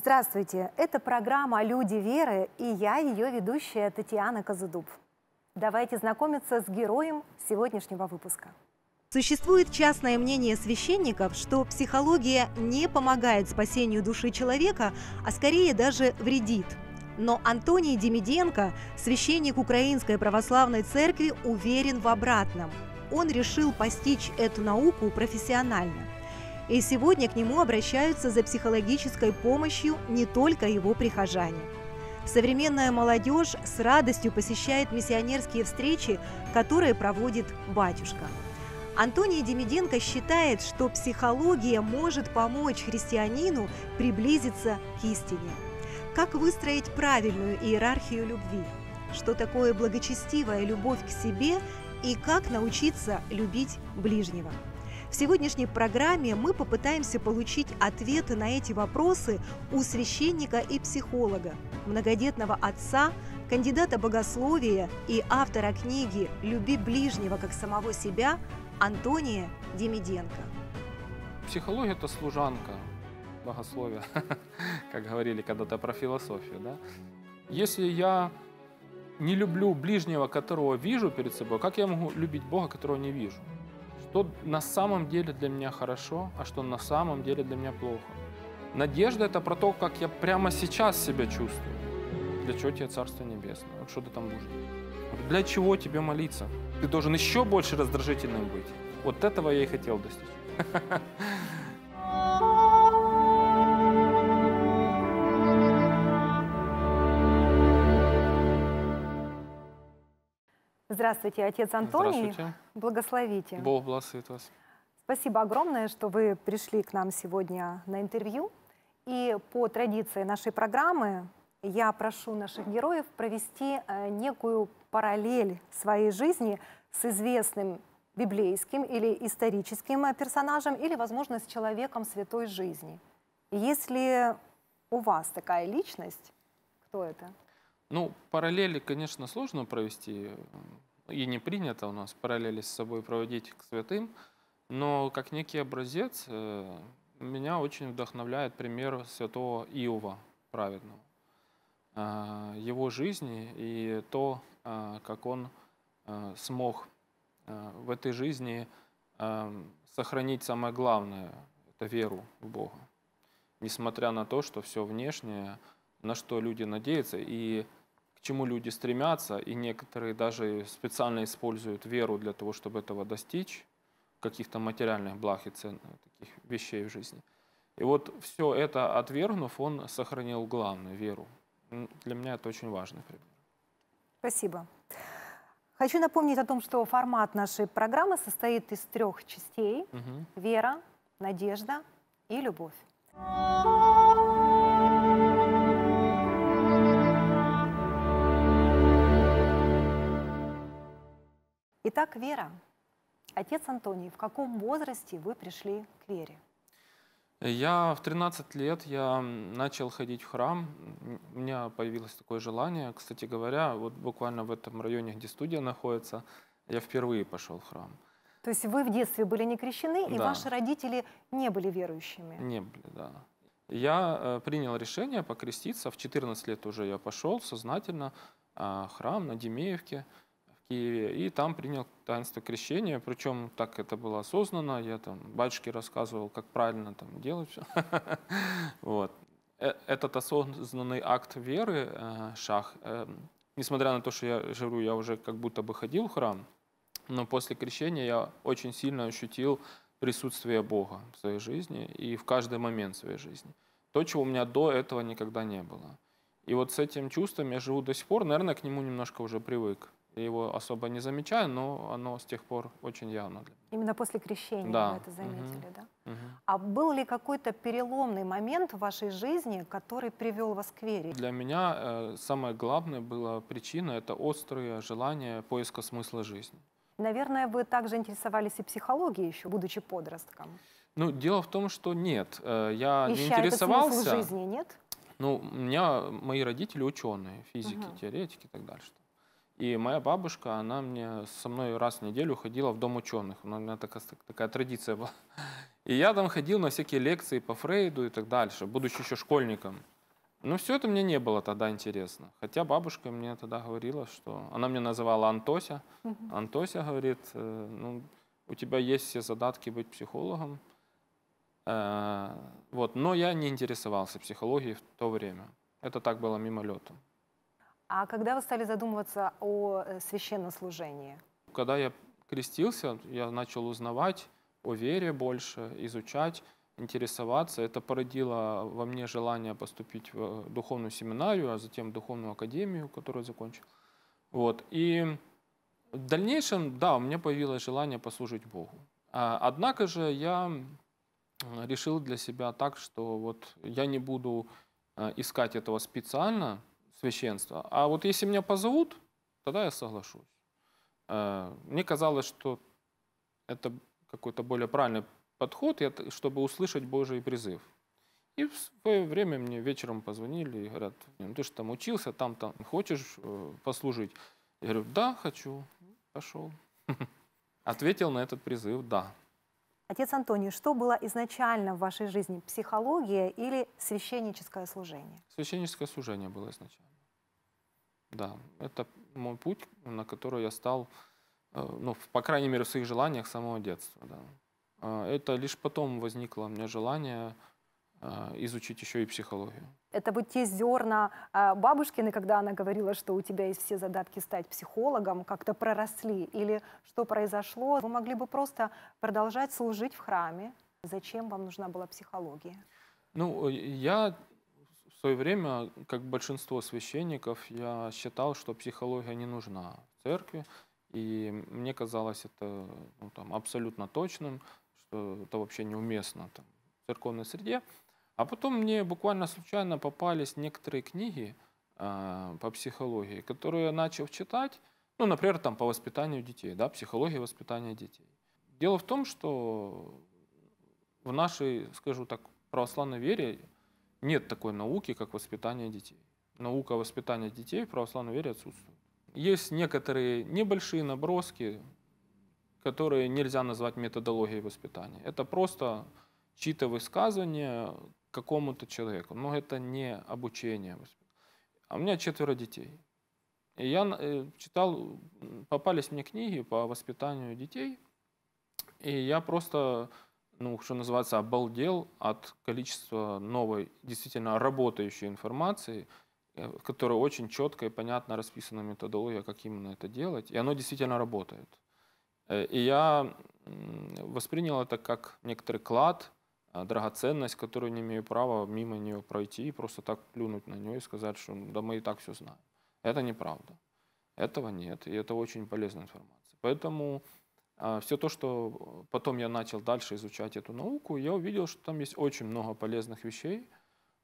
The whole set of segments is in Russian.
Здравствуйте! Это программа «Люди веры» и я, ее ведущая Татьяна Казудуб. Давайте знакомиться с героем сегодняшнего выпуска. Существует частное мнение священников, что психология не помогает спасению души человека, а скорее даже вредит. Но Антоний Демиденко, священник Украинской православной церкви, уверен в обратном. Он решил постичь эту науку профессионально. И сегодня к нему обращаются за психологической помощью не только его прихожане. Современная молодежь с радостью посещает миссионерские встречи, которые проводит батюшка. Антоний Демиденко считает, что психология может помочь христианину приблизиться к истине. Как выстроить правильную иерархию любви? Что такое благочестивая любовь к себе и как научиться любить ближнего? В сегодняшней программе мы попытаемся получить ответы на эти вопросы у священника и психолога, многодетного отца, кандидата богословия и автора книги «Люби ближнего как самого себя» Антония Демиденко. Психология – это служанка богословия, как говорили когда-то про философию. Да? Если я не люблю ближнего, которого вижу перед собой, как я могу любить Бога, которого не вижу? что на самом деле для меня хорошо, а что на самом деле для меня плохо. Надежда – это про то, как я прямо сейчас себя чувствую. Для чего тебе Царство Небесное? Вот что ты там будешь Для чего тебе молиться? Ты должен еще больше раздражительным быть. Вот этого я и хотел достичь. Здравствуйте, отец Антоний. Здравствуйте. Благословите. Бог благословит вас. Спасибо огромное, что вы пришли к нам сегодня на интервью. И по традиции нашей программы я прошу наших героев провести э, некую параллель своей жизни с известным библейским или историческим э, персонажем, или, возможно, с человеком святой жизни. Если у вас такая личность, кто это? Ну, параллели, конечно, сложно провести. Ну, и не принято у нас параллели с собой проводить к святым, но как некий образец э, меня очень вдохновляет пример святого Иова праведного, э, его жизни и то, э, как он смог в этой жизни сохранить самое главное – это веру в Бога. Несмотря на то, что все внешнее, на что люди надеются, и чему люди стремятся, и некоторые даже специально используют веру для того, чтобы этого достичь, каких-то материальных благ и цен, э, таких вещей в жизни. И вот все это отвергнув, он сохранил главную веру. Для меня это очень важный пример. Спасибо. Хочу напомнить о том, что формат нашей программы состоит из трех частей угу. – вера, надежда и любовь. Итак, вера. Отец Антоний, в каком возрасте вы пришли к вере? Я в 13 лет я начал ходить в храм. У меня появилось такое желание. Кстати говоря, вот буквально в этом районе, где студия находится, я впервые пошел в храм. То есть вы в детстве были не крещены, да. и ваши родители не были верующими? Не были, да. Я э, принял решение покреститься. В 14 лет уже я пошел сознательно. А, храм на Демеевке – Киеве, и там принял таинство крещения, причем так это было осознанно, я там батюшке рассказывал, как правильно там делать все. Вот. Э, этот осознанный акт веры, э, шах, э, несмотря на то, что я живу, я уже как будто бы ходил в храм, но после крещения я очень сильно ощутил присутствие Бога в своей жизни и в каждый момент своей жизни. То, чего у меня до этого никогда не было. И вот с этим чувством я живу до сих пор, наверное, к нему немножко уже привык. Я его особо не замечаю, но оно с тех пор очень явно. Именно после крещения да. вы это заметили, угу. да? Угу. А был ли какой-то переломный момент в вашей жизни, который привел вас к вере? Для меня э, самая главная была причина – это острое желание поиска смысла жизни. Наверное, вы также интересовались и психологией еще, будучи подростком. Ну, дело в том, что нет. Э, я Ища не интересовался. Этот смысл жизни, нет? Ну, у меня мои родители ученые, физики, угу. теоретики и так дальше. И моя бабушка, она мне со мной раз в неделю ходила в Дом ученых. Ну, у меня такая, такая традиция была. И я там ходил на всякие лекции по Фрейду и так дальше, будучи еще школьником. Но все это мне не было тогда интересно. Хотя бабушка мне тогда говорила, что... Она меня называла Антося. Антося говорит, э, ну, у тебя есть все задатки быть психологом. Э, вот. Но я не интересовался психологией в то время. Это так было мимолетом. А когда вы стали задумываться о э, священнослужении? Когда я крестился, я начал узнавать о вере больше, изучать, интересоваться. Это породило во мне желание поступить в э, духовную семинарию, а затем в духовную академию, которую закончил. Вот. И в дальнейшем, да, у меня появилось желание послужить Богу. А, однако же я решил для себя так, что вот я не буду э, искать этого специально, священство. А вот если меня позовут, тогда я соглашусь. Э, мне казалось, что это какой-то более правильный подход, чтобы услышать Божий призыв. И в свое время мне вечером позвонили и говорят, ну ты же там учился, там, там, хочешь э, послужить? Я говорю, да, хочу. Пошел. Ответил на этот призыв, да. Отец Антоний, что было изначально в вашей жизни, психология или священническое служение? Священническое служение было изначально. Да, это мой путь, на который я стал, э, ну, по крайней мере, в своих желаниях с самого детства. Да. Э, это лишь потом возникло у меня желание а, изучить еще и психологию. Это вот те зерна а, бабушкины, когда она говорила, что у тебя есть все задатки стать психологом, как-то проросли? Или что произошло? Вы могли бы просто продолжать служить в храме? Зачем вам нужна была психология? Ну, я в свое время, как большинство священников, я считал, что психология не нужна в церкви. И мне казалось это ну, там, абсолютно точным, что это вообще неуместно там, в церковной среде. А потом мне буквально случайно попались некоторые книги э, по психологии, которые я начал читать, ну, например, там по воспитанию детей, да, психология воспитания детей. Дело в том, что в нашей, скажу так, православной вере нет такой науки, как воспитание детей. Наука воспитания детей в православной вере отсутствует. Есть некоторые небольшие наброски, которые нельзя назвать методологией воспитания. Это просто чьи-то высказывания, какому-то человеку, но это не обучение. А у меня четверо детей. И я э, читал, попались мне книги по воспитанию детей, и я просто, ну, что называется, обалдел от количества новой, действительно работающей информации, в э, которой очень четко и понятно расписана методология, как именно это делать, и оно действительно работает. Э, и я воспринял это как некоторый клад, а, драгоценность, которую не имею права мимо нее пройти и просто так плюнуть на нее и сказать, что «Ну, да мы и так все знаем. Это неправда. Этого нет, и это очень полезная информация. Поэтому а, все то, что э, потом я начал дальше изучать эту науку, я увидел, что там есть очень много полезных вещей,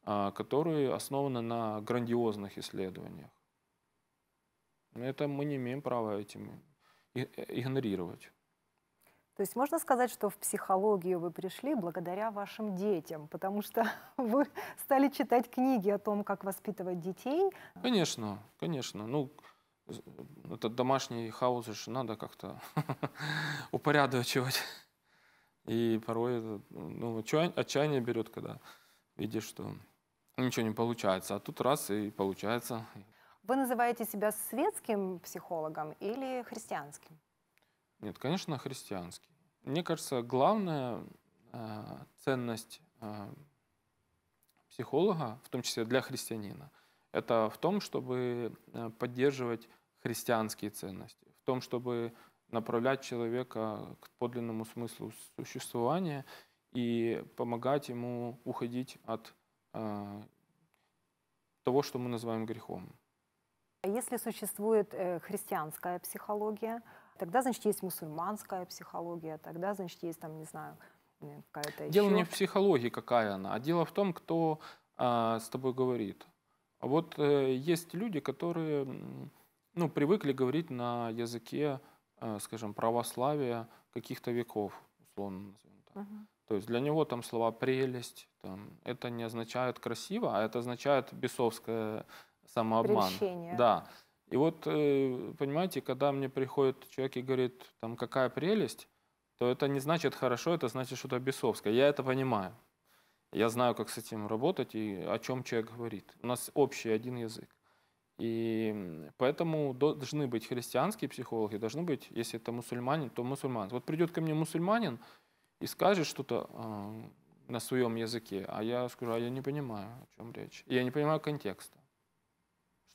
а, которые основаны на грандиозных исследованиях. Это мы не имеем права этим э, игнорировать. То есть можно сказать, что в психологию вы пришли благодаря вашим детям, потому что вы стали читать книги о том, как воспитывать детей. Конечно, конечно. Ну, этот домашний хаос же надо как-то упорядочивать. И порой это, ну, отчаяние берет, когда видишь, что ничего не получается. А тут раз и получается. Вы называете себя светским психологом или христианским? Нет, конечно, христианский. Мне кажется, главная э, ценность э, психолога, в том числе для христианина, это в том, чтобы э, поддерживать христианские ценности, в том, чтобы направлять человека к подлинному смыслу существования и помогать ему уходить от э, того, что мы называем грехом. Если существует э, христианская психология, Тогда, значит, есть мусульманская психология, тогда, значит, есть там, не знаю, какая-то еще. Дело не в психологии, какая она, а дело в том, кто э, с тобой говорит. Вот э, есть люди, которые ну, привыкли говорить на языке, э, скажем, православия каких-то веков, условно назовем так. Угу. То есть для него там слова «прелесть», там, это не означает «красиво», а это означает бесовское самообман. Прельщение. Да. И вот, э, понимаете, когда мне приходит человек и говорит, там, какая прелесть, то это не значит хорошо, это значит что-то бесовское. Я это понимаю. Я знаю, как с этим работать и о чем человек говорит. У нас общий один язык. И поэтому должны быть христианские психологи, должны быть, если это мусульманин, то мусульман. Вот придет ко мне мусульманин и скажет что-то э, на своем языке, а я скажу, а я не понимаю, о чем речь. И я не понимаю контекста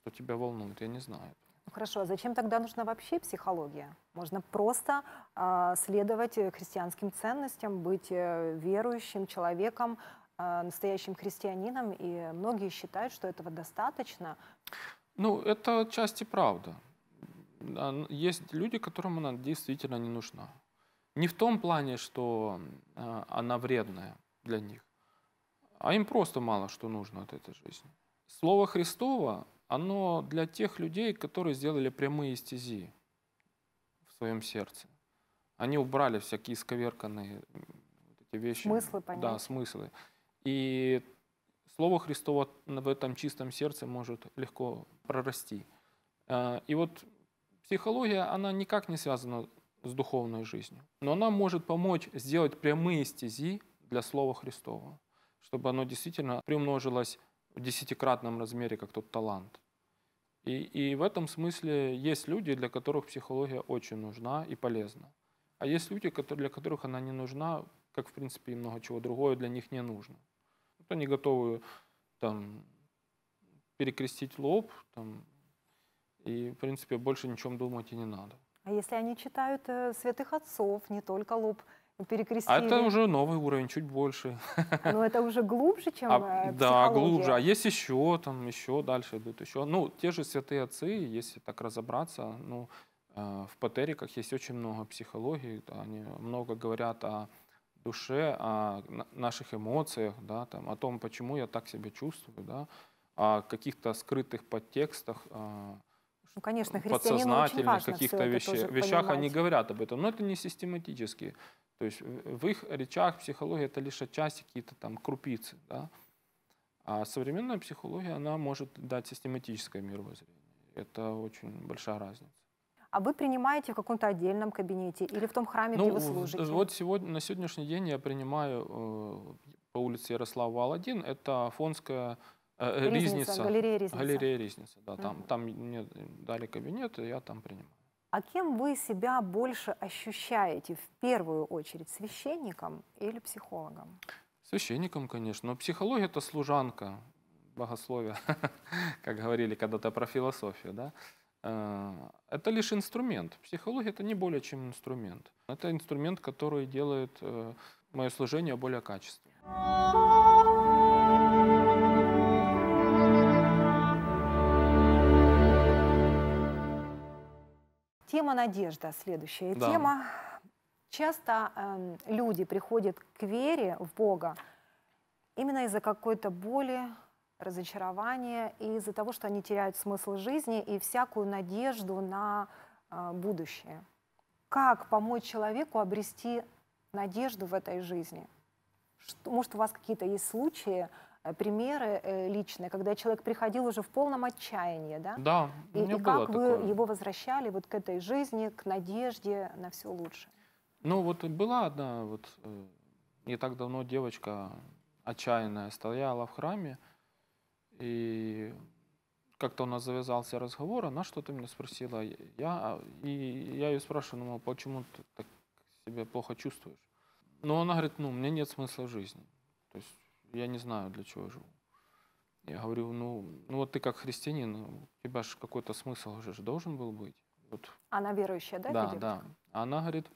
что тебя волнует, я не знаю. Ну хорошо, а зачем тогда нужна вообще психология? Можно просто а, э, следовать христианским ценностям, быть э, верующим человеком, э, настоящим христианином, и многие считают, что этого достаточно. Ну, это отчасти правда. Есть люди, которым она действительно не нужна. Не в том плане, что э, она вредная для них, а им просто мало что нужно от этой жизни. Слово Христово оно для тех людей, которые сделали прямые стези в своем сердце. Они убрали всякие сковерканные эти вещи. Смыслы, понятно. Да, смыслы. И Слово Христово в этом чистом сердце может легко прорасти. А, и вот психология, она никак не связана с духовной жизнью, но она может помочь сделать прямые стези для Слова Христова, чтобы оно действительно приумножилось в десятикратном размере, как тот талант. И, и в этом смысле есть люди, для которых психология очень нужна и полезна. А есть люди, для которых она не нужна, как, в принципе, и много чего другого для них не нужно. Вот они готовы там, перекрестить лоб, там, и, в принципе, больше ни о чем думать и не надо. А если они читают э, святых отцов, не только лоб перекрестили. А это уже новый уровень, чуть больше. Но ну, это уже глубже, чем а, э, Да, глубже. А есть еще, там еще дальше идут еще. Ну, те же святые отцы, если так разобраться, ну, э, в патериках есть очень много психологии, да, они много говорят о душе, о наших эмоциях, да, там, о том, почему я так себя чувствую, да, о каких-то скрытых подтекстах, э, ну, конечно, подсознательных каких-то вещах. вещах они говорят об этом, но это не систематически. То есть э, в их речах психология это лишь отчасти какие-то там крупицы. Да? А современная психология, она может дать систематическое мировоззрение. Это очень большая разница. А вы принимаете в каком-то отдельном кабинете или в том храме, ну, где вы служите? Вот сегодня, на сегодняшний день я принимаю э, по улице Ярослава вал Это фонская э, э Ризница, Ризница. Галерея Ризница. Галерея Ризница, да. Там, угу. там мне дали кабинет, и я там принимаю. А кем вы себя больше ощущаете, в первую очередь, священником или психологом? Священником, конечно. Но психология – это служанка богословия, как говорили когда-то про философию, да? Э, это лишь инструмент. Психология – это не более чем инструмент. Это инструмент, который делает э, мое служение более качественным. Тема надежда, следующая да. тема. Часто э, люди приходят к вере в Бога именно из-за какой-то боли, разочарования, и из-за того, что они теряют смысл жизни и всякую надежду на э, будущее. Как помочь человеку обрести надежду в этой жизни? Что, может, у вас какие-то есть случаи, Э, примеры э, личные, когда человек приходил уже в полном отчаянии, да? Да. И, и как такое. вы его возвращали вот к этой жизни, к надежде на все лучше? Ну вот была одна вот э, не так давно девочка отчаянная стояла в храме и как-то у нас завязался разговор, она что-то меня спросила, я и я ее спрашиваю, ну почему ты так себя плохо чувствуешь? Но она говорит, ну, у меня нет смысла жизни. То есть я не знаю, для чего я живу. Я говорю, ну, ну вот ты как христианин, у тебя же какой-то смысл уже же должен был быть. Вот. Она верующая, да? Да, да. Она говорит,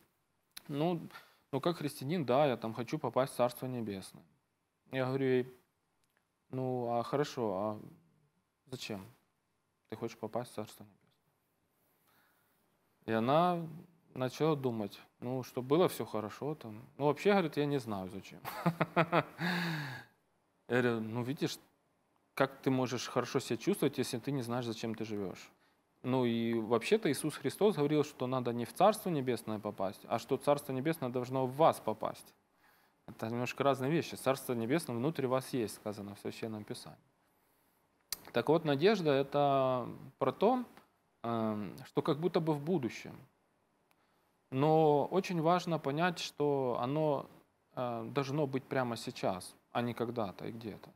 ну, ну как христианин, да, я там хочу попасть в Царство Небесное. Я говорю ей, ну, а хорошо, а зачем? Ты хочешь попасть в Царство Небесное. И она начала думать, ну, чтобы было все хорошо там. Ну, вообще, говорит, я не знаю, зачем. Я говорю, ну, видишь, как ты можешь хорошо себя чувствовать, если ты не знаешь, зачем ты живешь? Ну и вообще-то Иисус Христос говорил, что надо не в Царство Небесное попасть, а что Царство Небесное должно в вас попасть. Это немножко разные вещи. Царство Небесное внутри вас есть, сказано в Священном Писании. Так вот, надежда — это про то, эм, что как будто бы в будущем. Но очень важно понять, что оно э, должно быть прямо сейчас, а не когда-то и где-то.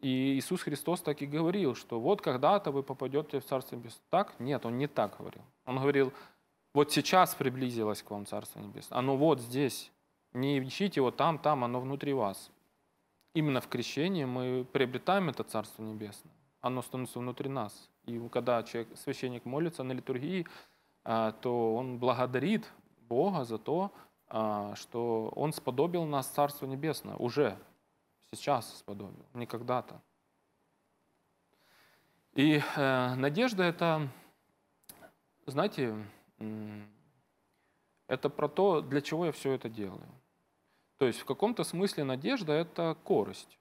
И Иисус Христос так и говорил, что вот когда-то вы попадете в Царство Небесное. Так? Нет, Он не так говорил. Он говорил, вот сейчас приблизилось к вам Царство Небесное. Оно вот здесь. Не ищите его там, там, оно внутри вас. Именно в крещении мы приобретаем это Царство Небесное. Оно становится внутри нас. И когда человек, священник молится на литургии, а, то он благодарит Бога за то, а, что он сподобил нас Царство Небесное уже, сейчас сподобил, не когда-то. И э, надежда это, знаете, это про то, для чего я все это делаю. То есть в каком-то смысле надежда – это корость.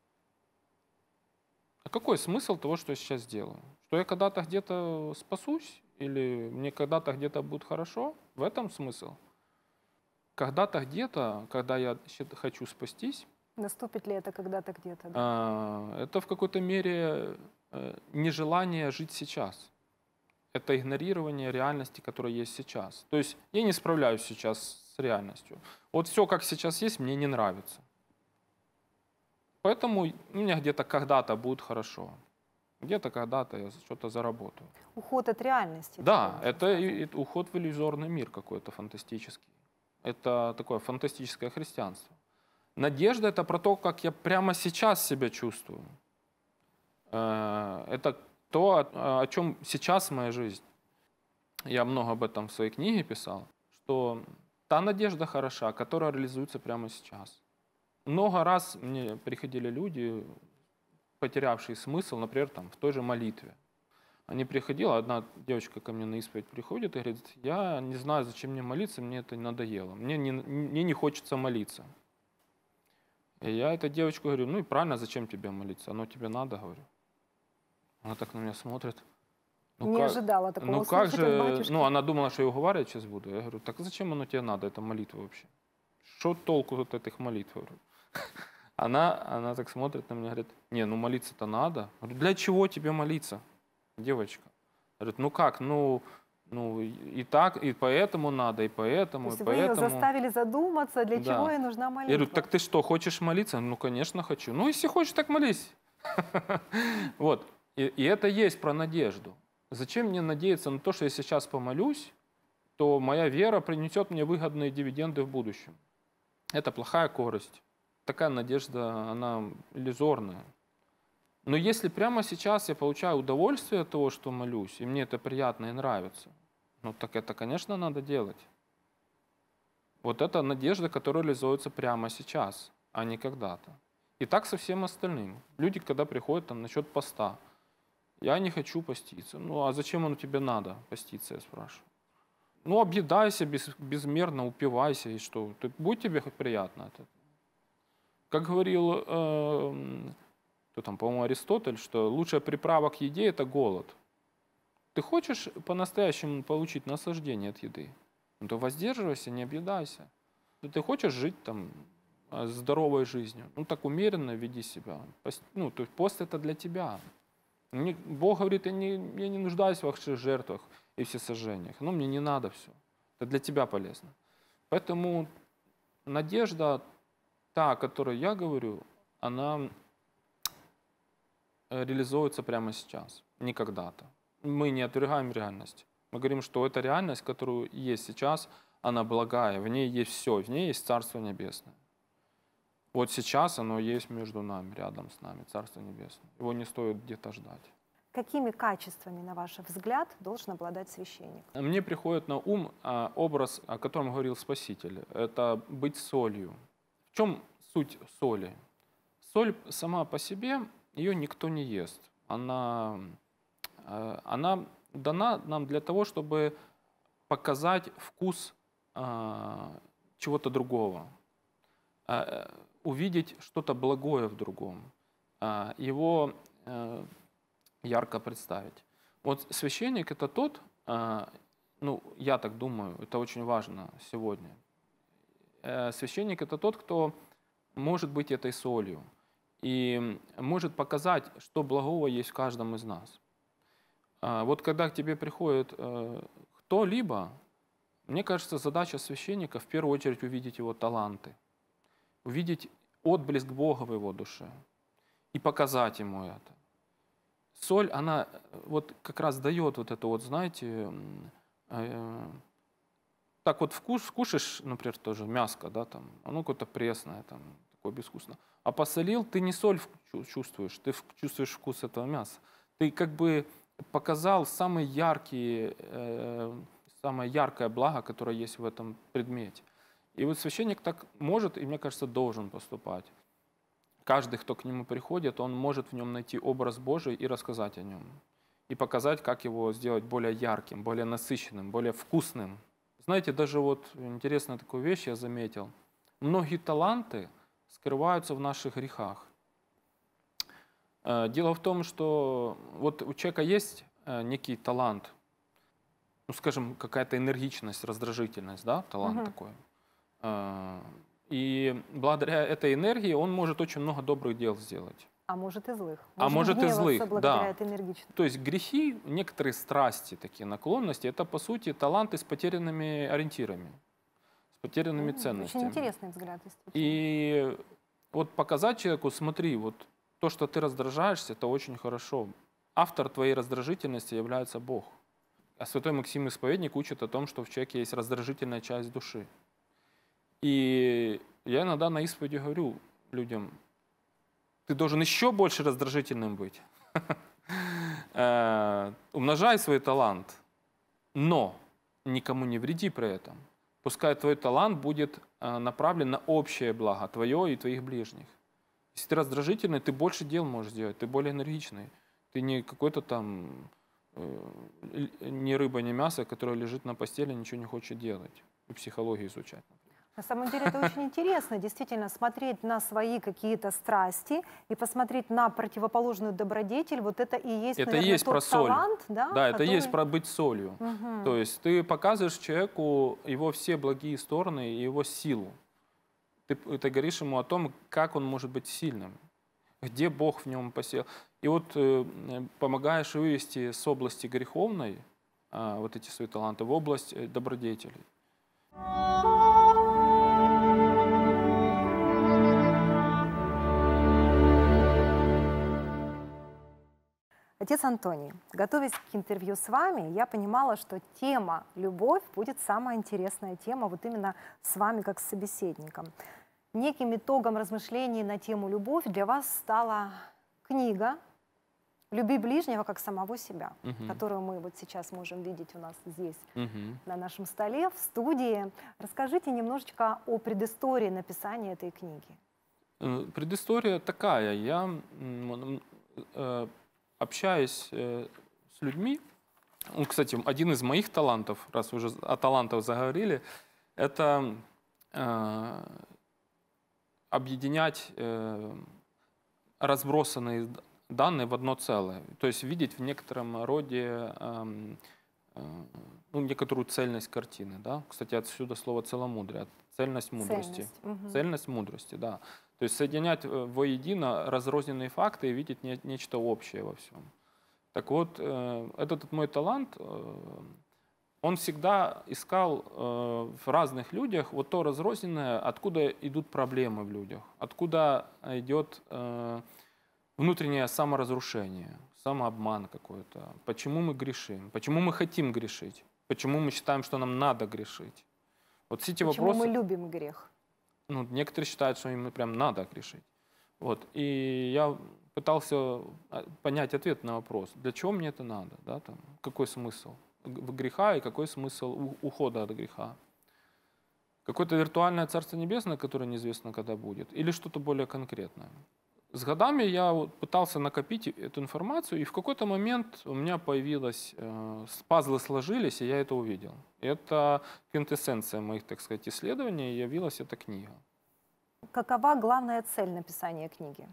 А какой смысл того, что я сейчас делаю? Что я когда-то где-то спасусь? или мне когда-то где-то будет хорошо, в этом смысл. Когда-то где-то, когда я хочу спастись. Наступит ли это когда-то где-то? Да? А, это в какой-то мере э, нежелание жить сейчас. Это игнорирование реальности, которая есть сейчас. То есть я не справляюсь сейчас с реальностью. Вот все, как сейчас есть, мне не нравится. Поэтому у меня где-то когда-то будет хорошо. Где-то когда-то я что-то заработаю. Уход от реальности. Да, это, это уход в иллюзорный мир какой-то фантастический. Это такое фантастическое христианство. Надежда это про то, как я прямо сейчас себя чувствую. Э, это то, о чем сейчас моя жизнь. Я много об этом в своей книге писал, что та надежда хороша, которая реализуется прямо сейчас. Много раз мне приходили люди, потерявшие смысл, например, там, в той же молитве. Они приходила, одна девочка ко мне на исповедь приходит и говорит, я не знаю, зачем мне молиться, мне это надоело, мне не, мне не хочется молиться. И я этой девочке говорю, ну и правильно, зачем тебе молиться, оно тебе надо, говорю. Она так на меня смотрит. Ну, не как, ожидала такого ну, как же, ну, она думала, что я уговаривать сейчас буду. Я говорю, так зачем оно тебе надо, Это молитва вообще? Что толку от этих молитв? Говорю? Она, она так смотрит на меня, говорит, не, ну молиться-то надо. Говорю, для чего тебе молиться, девочка? Говорит, ну как, ну, ну и так, и поэтому надо, и поэтому, То есть и вы поэтому. ее заставили задуматься, для да. чего ей нужна молитва. Я говорю, так ты что, хочешь молиться? Ну, конечно, хочу. Ну, если хочешь, так молись. Вот. И это есть про надежду. Зачем мне надеяться на то, что я сейчас помолюсь, то моя вера принесет мне выгодные дивиденды в будущем? Это плохая корость такая надежда, она иллюзорная. Но если прямо сейчас я получаю удовольствие от того, что молюсь, и мне это приятно и нравится, ну так это, конечно, надо делать. Вот это надежда, которая реализуется прямо сейчас, а не когда-то. И так со всем остальным. Люди, когда приходят там насчет поста, я не хочу поститься. Ну а зачем оно тебе надо, поститься, я спрашиваю. Ну объедайся без, безмерно, упивайся, и что? Ты, будет тебе приятно от этого? Как говорил, э, кто там, по-моему, Аристотель, что лучшая приправа к еде – это голод. Ты хочешь по-настоящему получить наслаждение от еды, ну, то воздерживайся, не объедайся. Ну, ты хочешь жить там э, здоровой жизнью, ну так умеренно веди себя. Ну, то есть пост это для тебя. Мне, Бог говорит, я не, я не нуждаюсь в ваших жертвах и всесожжениях. Ну, мне не надо все. Это для тебя полезно. Поэтому надежда та, о которой я говорю, она э, реализуется прямо сейчас, не когда-то. Мы не отвергаем реальность. Мы говорим, что эта реальность, которую есть сейчас, она благая, в ней есть все, в ней есть Царство Небесное. Вот сейчас оно есть между нами, рядом с нами, Царство Небесное. Его не стоит где-то ждать. Какими качествами, на ваш взгляд, должен обладать священник? Мне приходит на ум а, образ, о котором говорил Спаситель. Это быть солью, чем суть соли? Соль сама по себе, ее никто не ест. Она, э, она дана нам для того, чтобы показать вкус э, чего-то другого, э, увидеть что-то благое в другом, его ярко представить. Вот священник это тот, ну, я так думаю, это очень важно сегодня – Э, священник – это тот, кто может быть этой солью и может показать, что благого есть в каждом из нас. А, вот когда к тебе приходит э, кто-либо, мне кажется, задача священника в первую очередь увидеть его таланты, увидеть отблеск Бога в его душе и показать ему это. Соль, она э, вот как раз дает вот это вот, знаете, так вот вкус, кушаешь, например, тоже мяско, да, там, оно а какое-то пресное, там, такое безвкусное. А посолил, ты не соль чувствуешь, ты чувствуешь вкус этого мяса. Ты как бы показал самые яркие, э, самое яркое благо, которое есть в этом предмете. И вот священник так может, и мне кажется, должен поступать. Каждый, кто к нему приходит, он может в нем найти образ Божий и рассказать о нем. И показать, как его сделать более ярким, более насыщенным, более вкусным – знаете, даже вот интересная такую вещь я заметил. Многие таланты скрываются в наших грехах. Э, дело в том, что вот у человека есть э, некий талант, ну, скажем, какая-то энергичность, раздражительность, да, талант угу. такой. Э, и благодаря этой энергии он может очень много добрых дел сделать. А может и злых. Можно а может и злых, да. То есть грехи, некоторые страсти, такие наклонности, это по сути таланты с потерянными ориентирами, с потерянными mm, ценностями. Очень интересный взгляд. И вот показать человеку, смотри, вот то, что ты раздражаешься, это очень хорошо. Автор твоей раздражительности является Бог. А святой Максим Исповедник учит о том, что в человеке есть раздражительная часть души. И я иногда на исповеди говорю людям, ты должен еще больше раздражительным быть. Э, умножай свой талант, но никому не вреди при этом. Пускай твой талант будет э, направлен на общее благо, твое и твоих ближних. Если ты раздражительный, ты больше дел можешь сделать, ты более энергичный. Ты не какой-то там э, ни рыба, ни мясо, которое лежит на постели, ничего не хочет делать и психологию изучать. На самом деле это очень интересно, действительно, смотреть на свои какие-то страсти и посмотреть на противоположную добродетель, вот это и есть, это наверное, есть тот про соль. талант, да? Да, который... это есть про быть солью. Угу. То есть ты показываешь человеку его все благие стороны и его силу. Ты, ты говоришь ему о том, как он может быть сильным, где Бог в нем посел. И вот э, помогаешь вывести с области греховной э, вот эти свои таланты в область э, добродетелей. Отец Антоний, готовясь к интервью с вами, я понимала, что тема «Любовь» будет самая интересная тема вот именно с вами как с собеседником. Неким итогом размышлений на тему «Любовь» для вас стала книга «Люби ближнего как самого себя», угу. которую мы вот сейчас можем видеть у нас здесь, угу. на нашем столе, в студии. Расскажите немножечко о предыстории написания этой книги. Э, предыстория такая. Я э, общаюсь э, с людьми, ну, кстати, один из моих талантов, раз уже о талантах заговорили, это э, объединять э, разбросанные данные в одно целое. То есть видеть в некотором роде э, э, ну, некоторую цельность картины. Да? Кстати, отсюда слово целомудрие, цельность мудрости. Цельность, угу. цельность мудрости, да. То есть соединять э, воедино разрозненные факты и видеть не, нечто общее во всем. Так вот, э, этот мой талант, э, он всегда искал в разных людях вот то разрозненное, откуда идут проблемы в людях, откуда идет внутреннее саморазрушение, самообман какой-то, почему мы грешим, почему мы хотим грешить, почему мы считаем, что нам надо грешить. Вот все эти почему вопросы... мы любим грех? ну, некоторые считают, что им прям надо решить. Вот. И я пытался а, понять ответ на вопрос, для чего мне это надо, да, там, какой смысл в греха и какой смысл ухода от греха. Какое-то виртуальное Царство Небесное, которое неизвестно когда будет, или что-то более конкретное с годами я вот пытался накопить эту информацию, и в какой-то момент у меня появилось, э, пазлы сложились, и я это увидел. Это квинтэссенция моих, так сказать, исследований, и явилась эта книга. Какова главная цель написания книги?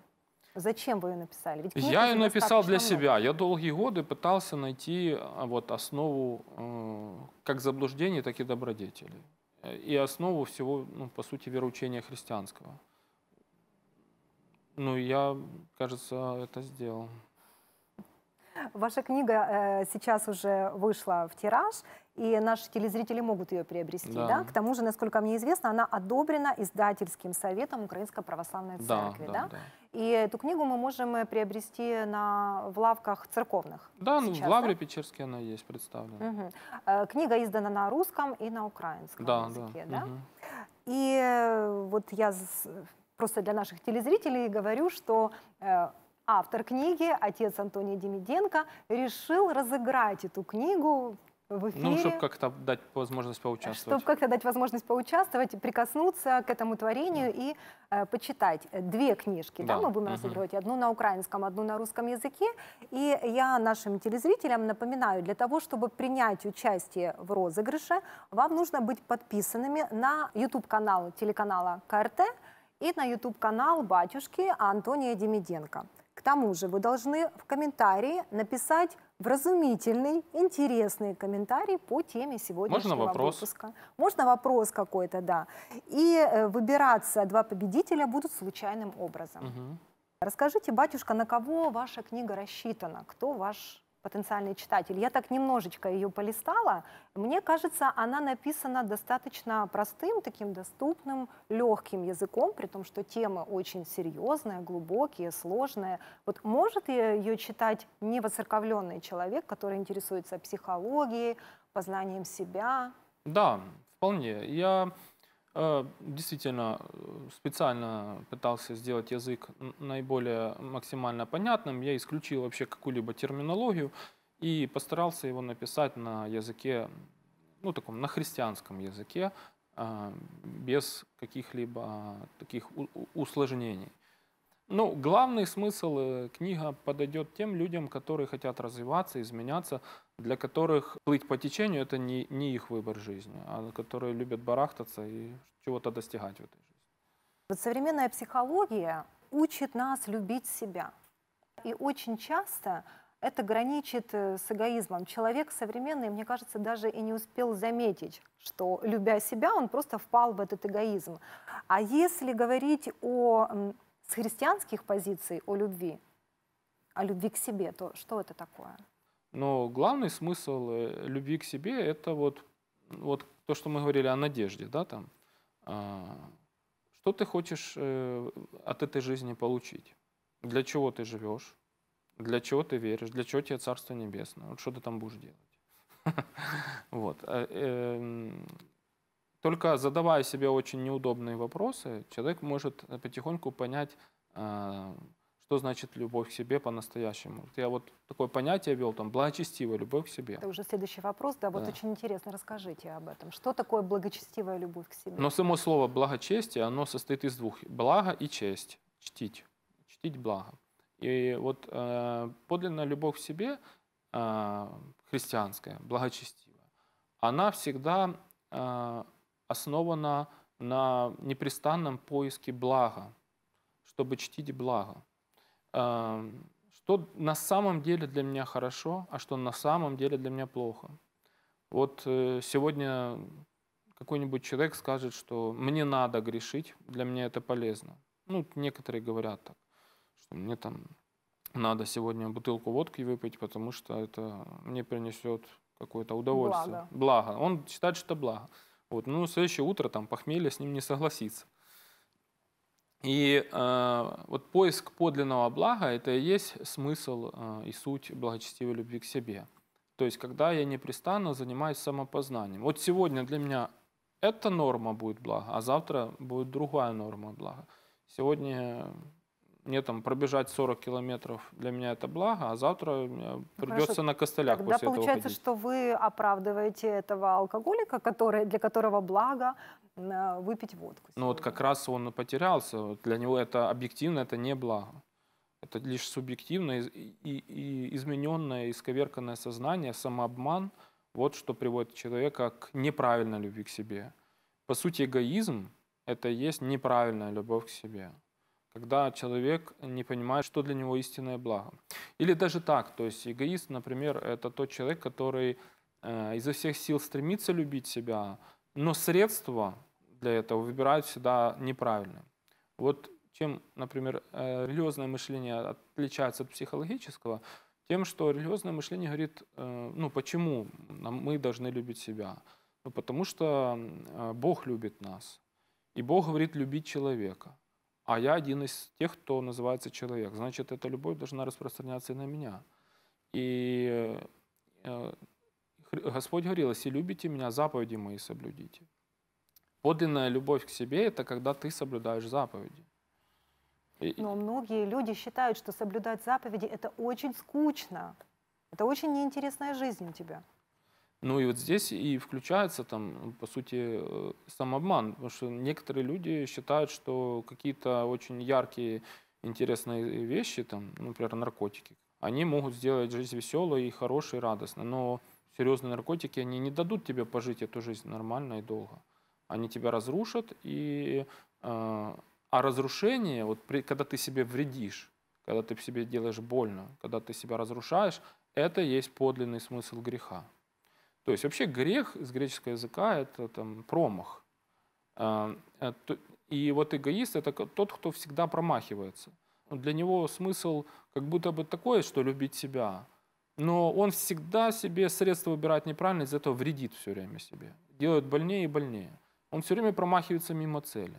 Зачем вы ее написали? Ведь я ее написал для много. себя. Я долгие годы пытался найти э, вот, основу э, как заблуждений, так и добродетелей. Э, и основу всего, ну, по сути, вероучения христианского. Ну, я, кажется, это сделал. Ваша книга э, сейчас уже вышла в тираж, и наши телезрители могут ее приобрести, да. да? К тому же, насколько мне известно, она одобрена издательским советом Украинской Православной Церкви, да? да, да? да. И эту книгу мы можем э, приобрести на, в лавках церковных. Да, сейчас, ну, в Лавре да? Печерске она есть представлена. Угу. Э, книга издана на русском и на украинском да, языке, да? да? Угу. И э, вот я просто для наших телезрителей говорю, что э, автор книги, отец Антония Демиденко, решил разыграть эту книгу в ну, эфире. Ну, чтобы как-то дать возможность поучаствовать. Чтобы как-то дать возможность поучаствовать, прикоснуться к этому творению да. и э, почитать. Две книжки, да, да мы будем угу. разыгрывать. Одну на украинском, одну на русском языке. И я нашим телезрителям напоминаю, для того, чтобы принять участие в розыгрыше, вам нужно быть подписанными на YouTube-канал телеканала КРТ – и на YouTube-канал батюшки Антония Демиденко. К тому же вы должны в комментарии написать вразумительный, интересный комментарий по теме сегодняшнего Можно вопрос? выпуска. Можно вопрос какой-то, да. И э, выбираться два победителя будут случайным образом. Угу. Расскажите, батюшка, на кого ваша книга рассчитана? Кто ваш потенциальный читатель. Я так немножечко ее полистала. Мне кажется, она написана достаточно простым, таким доступным, легким языком, при том, что тема очень серьезная, глубокие, сложная. Вот может ее читать невоцерковленный человек, который интересуется психологией, познанием себя? Да, вполне. Я а, действительно, э, специально пытался сделать язык наиболее максимально понятным. Я исключил вообще какую-либо терминологию и постарался его написать на языке, ну, таком, на христианском языке, а, без каких-либо таких усложнений. Ну, главный смысл э, книга подойдет тем людям, которые хотят развиваться, изменяться, для которых плыть по течению это не, не их выбор жизни, а которые любят барахтаться и чего-то достигать в этой жизни. Вот современная психология учит нас любить себя. И очень часто это граничит э, с эгоизмом. Человек современный, мне кажется, даже и не успел заметить, что любя себя, он просто впал в этот эгоизм. А если говорить о, с христианских позиций о любви, о любви к себе, то что это такое? Но главный смысл э, любви к себе – это вот, вот то, что мы говорили о надежде, да, там, а, что ты хочешь э, от этой жизни получить? Для чего ты живешь? Для чего ты веришь? Для чего тебе Царство Небесное? Вот что ты там будешь делать? Вот. Э, эм, только задавая себе очень неудобные вопросы, человек может потихоньку понять а, что значит любовь к себе по-настоящему. Я вот такое понятие вел, там, благочестивая любовь к себе. Это уже следующий вопрос, да, вот да. очень интересно, расскажите об этом. Что такое благочестивая любовь к себе? Но само слово благочестие, оно состоит из двух, благо и честь, чтить, чтить благо. И вот э, подлинная любовь к себе, э, христианская, благочестивая, она всегда э, основана на непрестанном поиске блага, чтобы чтить благо что на самом деле для меня хорошо, а что на самом деле для меня плохо. Вот э, сегодня какой-нибудь человек скажет, что мне надо грешить, для меня это полезно. Ну, некоторые говорят так, что мне там надо сегодня бутылку водки выпить, потому что это мне принесет какое-то удовольствие. Благо. благо. Он считает, что благо. Вот. Ну, следующее утро там похмелье с ним не согласится. И э, вот поиск подлинного блага – это и есть смысл э, и суть благочестивой любви к себе. То есть, когда я непрестанно занимаюсь самопознанием. Вот сегодня для меня эта норма будет благо, а завтра будет другая норма блага. Сегодня мне там пробежать 40 километров для меня это благо, а завтра мне придется ну, Хорошо. на костылях Тогда после получается, этого ходить. что вы оправдываете этого алкоголика, который, для которого благо э, выпить водку. Сегодня. Ну вот как раз он потерялся. для него это объективно, это не благо. Это лишь субъективное и, и, и измененное, исковерканное сознание, самообман. Вот что приводит человека к неправильной любви к себе. По сути, эгоизм — это и есть неправильная любовь к себе когда человек не понимает, что для него истинное благо. Или даже так, то есть эгоист, например, это тот человек, который э, изо всех сил стремится любить себя, но средства для этого выбирают всегда неправильные. Вот чем, например, э, религиозное мышление отличается от психологического, тем, что религиозное мышление говорит, э, ну почему мы должны любить себя? Ну потому что э, Бог любит нас, и Бог говорит любить человека а я один из тех, кто называется человек. Значит, эта любовь должна распространяться и на меня. И э, Господь говорил, если любите меня, заповеди мои соблюдите. Подлинная любовь к себе – это когда ты соблюдаешь заповеди. Но многие люди считают, что соблюдать заповеди – это очень скучно. Это очень неинтересная жизнь у тебя. Ну и вот здесь и включается там, по сути, э, самообман, потому что некоторые люди считают, что какие-то очень яркие, интересные вещи, там, например, наркотики, они могут сделать жизнь веселой и хорошей, и радостной, но серьезные наркотики, они не дадут тебе пожить эту жизнь нормально и долго. Они тебя разрушат, и, э, а разрушение, вот при, когда ты себе вредишь, когда ты себе делаешь больно, когда ты себя разрушаешь, это есть подлинный смысл греха. То есть вообще грех с греческого языка – это там, промах. А, а, и вот эгоист – это тот, кто всегда промахивается. Ну, для него смысл как будто бы такой, что любить себя. Но он всегда себе средства выбирает неправильно, из-за этого вредит все время себе. Делает больнее и больнее. Он все время промахивается мимо цели.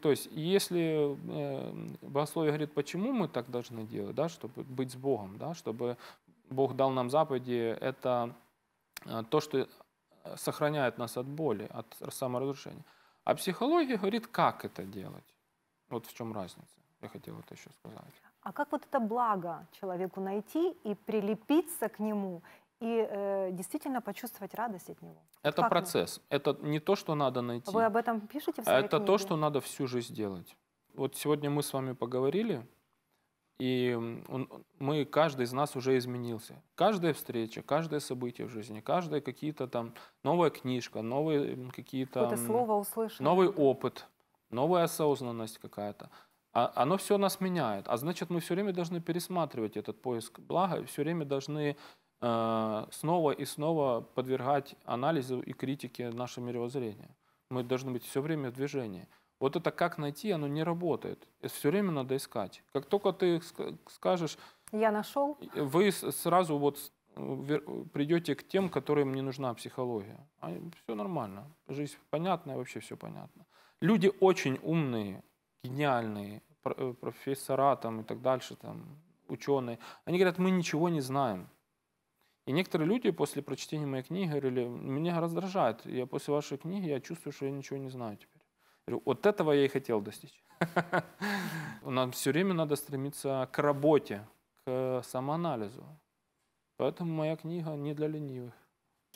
То есть, если э, богословие говорит, почему мы так должны делать, да, чтобы быть с Богом, да, чтобы Бог дал нам заповеди, это Э, то, что э, сохраняет нас от боли, от саморазрушения. А психология говорит, как это делать. Вот в чем разница. Я хотел это еще сказать. А как вот это благо человеку найти и прилепиться к нему, и э, действительно почувствовать радость от него? Это как процесс. Мы? Это не то, что надо найти. Вы об этом пишете в своей Это книге? то, что надо всю жизнь делать. Вот сегодня мы с вами поговорили и он, мы, каждый из нас уже изменился. Каждая встреча, каждое событие в жизни, каждая какие-то там новая книжка, новые какие-то... слово услышано. Новый опыт, новая осознанность какая-то. А, оно все нас меняет. А значит, мы все время должны пересматривать этот поиск блага, все время должны э, снова и снова подвергать анализу и критике наше мировоззрение. Мы должны быть все время в движении. Вот это как найти, оно не работает. Это все время надо искать. Как только ты скажешь... Я нашел. Вы сразу вот придете к тем, которым не нужна психология. А все нормально. Жизнь понятная, вообще все понятно. Люди очень умные, гениальные, э, профессора там и так дальше, там, ученые. Они говорят, мы ничего не знаем. И некоторые люди после прочтения моей книги говорили, меня раздражает, я после вашей книги, я чувствую, что я ничего не знаю теперь. Говорю, вот этого я и хотел достичь. Нам все время надо стремиться к работе, к самоанализу. Поэтому моя книга не для ленивых.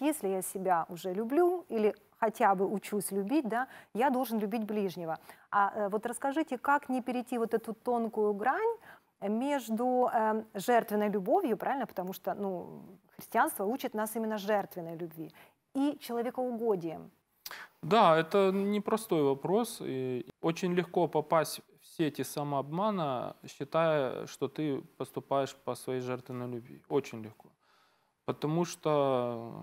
Если я себя уже люблю или хотя бы учусь любить, да, я должен любить ближнего. А э, вот расскажите, как не перейти вот эту тонкую грань между э, жертвенной любовью, правильно, потому что ну, христианство учит нас именно жертвенной любви, и человекоугодием. Да, это непростой вопрос. И очень легко попасть в сети самообмана, считая, что ты поступаешь по своей жертвенной любви. Очень легко. Потому что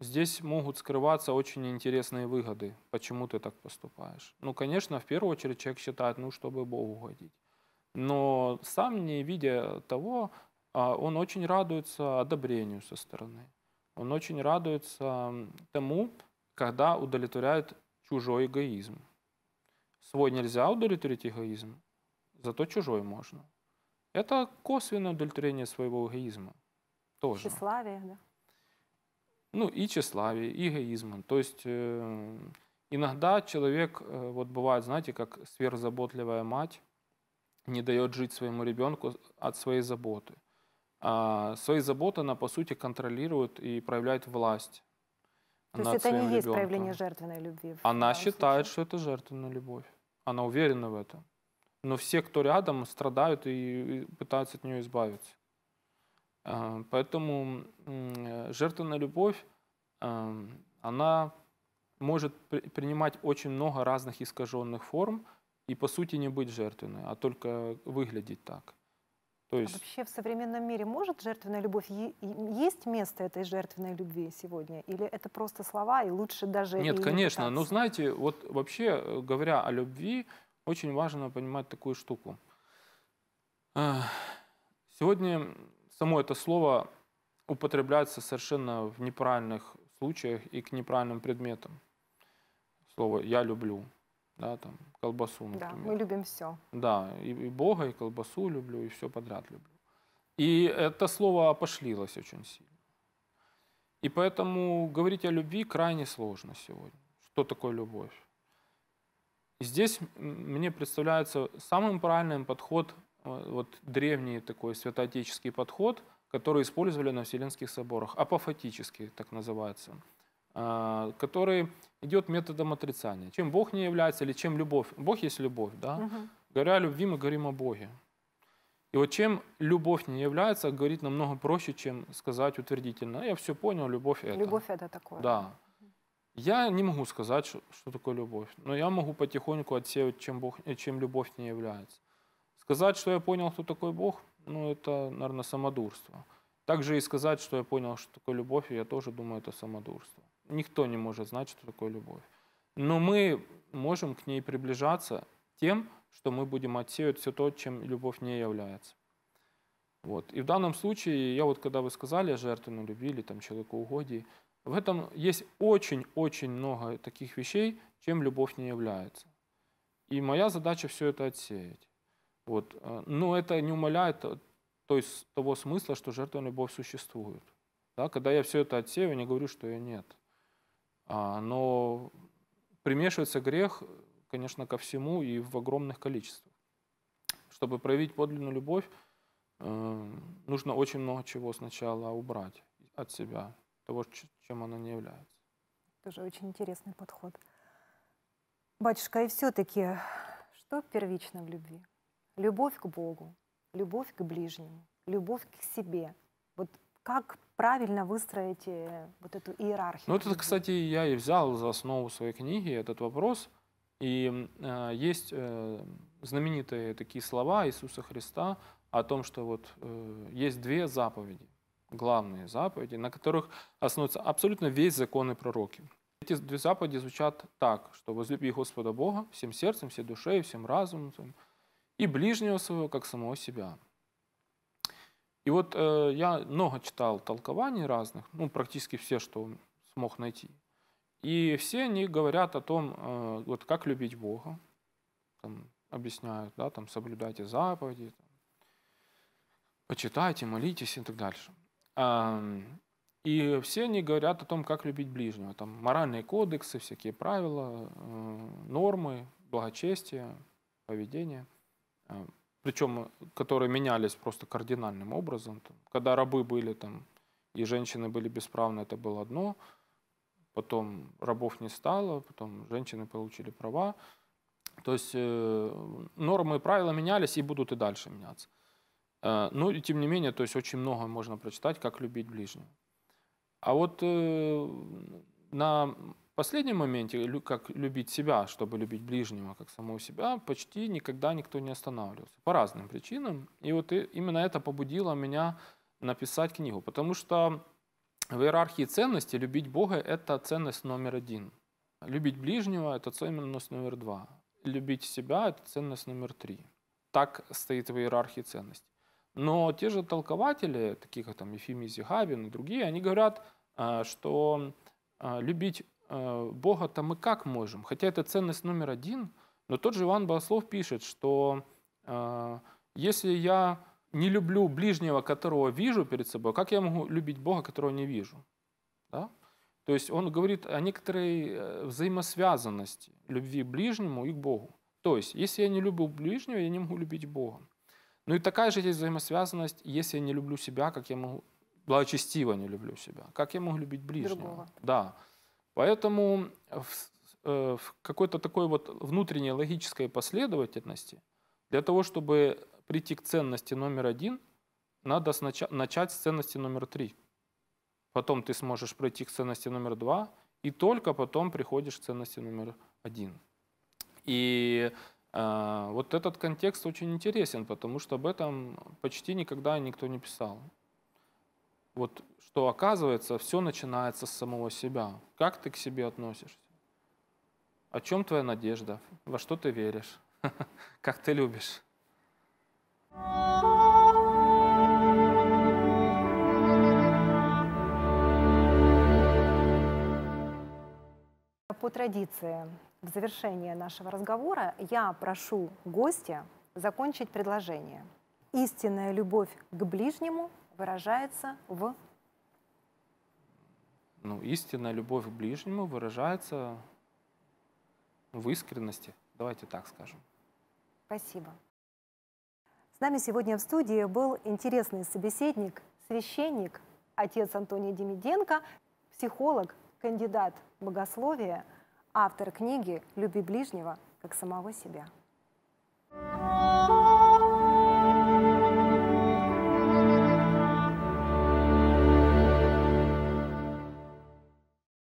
здесь могут скрываться очень интересные выгоды, почему ты так поступаешь. Ну, конечно, в первую очередь человек считает, ну, чтобы Богу угодить. Но сам, не видя того, а, он очень радуется одобрению со стороны. Он очень радуется тому, когда удовлетворяют чужой эгоизм. Свой нельзя удовлетворить эгоизм, зато чужой можно. Это косвенное удовлетворение своего эгоизма. Тоже. Тщеславие, да? Ну, и тщеславие, и эгоизмом. То есть э, иногда человек, э, вот бывает, знаете, как сверхзаботливая мать не дает жить своему ребенку от своей заботы. А своей заботы она, по сути, контролирует и проявляет власть то есть это не есть ребенком. проявление жертвенной любви? Она считает, случае. что это жертвенная любовь. Она уверена в этом. Но все, кто рядом, страдают и пытаются от нее избавиться. Э, поэтому э, жертвенная любовь, э, она может принимать очень много разных искаженных форм и, по сути, не быть жертвенной, а только выглядеть так. То а есть... а вообще в современном мире может жертвенная любовь есть место этой жертвенной любви сегодня, или это просто слова и лучше даже нет, конечно. Но знаете, вот вообще э, говоря о любви, очень важно понимать такую штуку. Сегодня само это слово употребляется совершенно в неправильных случаях и к неправильным предметам. Слово я люблю да, там, колбасу, например. Да, мы любим все. Да, и, и Бога, и колбасу люблю, и все подряд люблю. И это слово опошлилось очень сильно. И поэтому говорить о любви крайне сложно сегодня. Что такое любовь? здесь мне представляется самым правильным подход, э, вот древний такой святоотеческий подход, который использовали на Вселенских соборах, апофатический так называется – Э, который идет методом отрицания. Чем Бог не является или чем любовь? Бог есть любовь, да? Угу. Говоря о любви, мы говорим о Боге. И вот чем любовь не является, говорить намного проще, чем сказать утвердительно. Я все понял, любовь это. Любовь это такое. Да. Я не могу сказать, что, что такое любовь, но я могу потихоньку отсеивать, чем, Бог, э, чем любовь не является. Сказать, что я понял, кто такой Бог, ну это, наверное, самодурство. Также и сказать, что я понял, что такое любовь, я тоже думаю, это самодурство. Никто не может знать, что такое любовь. Но мы можем к ней приближаться тем, что мы будем отсеивать все то, чем любовь не является. Вот. И в данном случае, я вот когда вы сказали о жертвенной ну, любви или там человекоугодии, в этом есть очень-очень много таких вещей, чем любовь не является. И моя задача все это отсеять. Вот. Но это не умаляет то есть, того смысла, что жертвенная любовь существует. Да? Когда я все это отсею, я не говорю, что ее нет. А, но примешивается грех, конечно, ко всему и в огромных количествах. Чтобы проявить подлинную любовь, э, нужно очень много чего сначала убрать от себя, того, чем она не является. Тоже очень интересный подход. Батюшка, а и все-таки, что первично в любви? Любовь к Богу, любовь к ближнему, любовь к себе. Вот как правильно выстроить э, вот эту иерархию? Ну, это, кстати, я и взял за основу своей книги этот вопрос. И э, есть э, знаменитые такие слова Иисуса Христа о том, что вот э, есть две заповеди, главные заповеди, на которых основываются абсолютно весь закон и пророки. Эти две заповеди звучат так, что возлюби Господа Бога всем сердцем, всей душей, всем разумом, и ближнего своего, как самого себя. И вот э, я много читал толкований разных, ну, практически все, что смог найти. И все они говорят о том, э, вот как любить Бога, там, объясняют, да, там, соблюдайте заповеди, там, почитайте, молитесь и так дальше. Э, и все они говорят о том, как любить ближнего, там, моральные кодексы, всякие правила, э, нормы, благочестие, поведение, э, причем которые менялись просто кардинальным образом. когда рабы были там и женщины были бесправны, это было одно, потом рабов не стало, потом женщины получили права. То есть э, нормы и правила менялись и будут и дальше меняться. Э, но ну и тем не менее, то есть очень много можно прочитать, как любить ближнего. А вот э, на в последнем моменте, как любить себя, чтобы любить ближнего, как самого себя, почти никогда никто не останавливался. По разным причинам. И вот именно это побудило меня написать книгу. Потому что в иерархии ценностей любить Бога – это ценность номер один. Любить ближнего – это ценность номер два. Любить себя – это ценность номер три. Так стоит в иерархии ценностей. Но те же толкователи, такие как там Ефимий Зигабин и другие, они говорят, э, что э, любить Э, Бога-то мы как можем? Хотя это ценность номер один, но тот же Иван Богослов пишет, что э, если я не люблю ближнего, которого вижу перед собой, как я могу любить Бога, которого не вижу? Да? То есть он говорит о некоторой э, взаимосвязанности любви к ближнему и к Богу. То есть, если я не люблю ближнего, я не могу любить Бога. Ну и такая же есть взаимосвязанность, если я не люблю себя, как я могу... Благочестиво не люблю себя. Как я могу любить ближнего? Другого. Да. Поэтому э, в, э, в какой-то такой вот внутренней логической последовательности для того, чтобы прийти к ценности номер один, надо снач- начать с ценности номер три. Потом ты сможешь пройти к ценности номер два, и только потом приходишь к ценности номер один. И э, вот этот контекст очень интересен, потому что об этом почти никогда никто не писал вот что оказывается, все начинается с самого себя. Как ты к себе относишься? О чем твоя надежда? Во что ты веришь? Как ты любишь? По традиции, в завершение нашего разговора я прошу гостя закончить предложение. Истинная любовь к ближнему выражается в... Ну, истинная любовь к ближнему выражается в искренности, давайте так скажем. Спасибо. С нами сегодня в студии был интересный собеседник, священник, отец Антоний Демиденко, психолог, кандидат богословия, автор книги «Люби ближнего, как самого себя».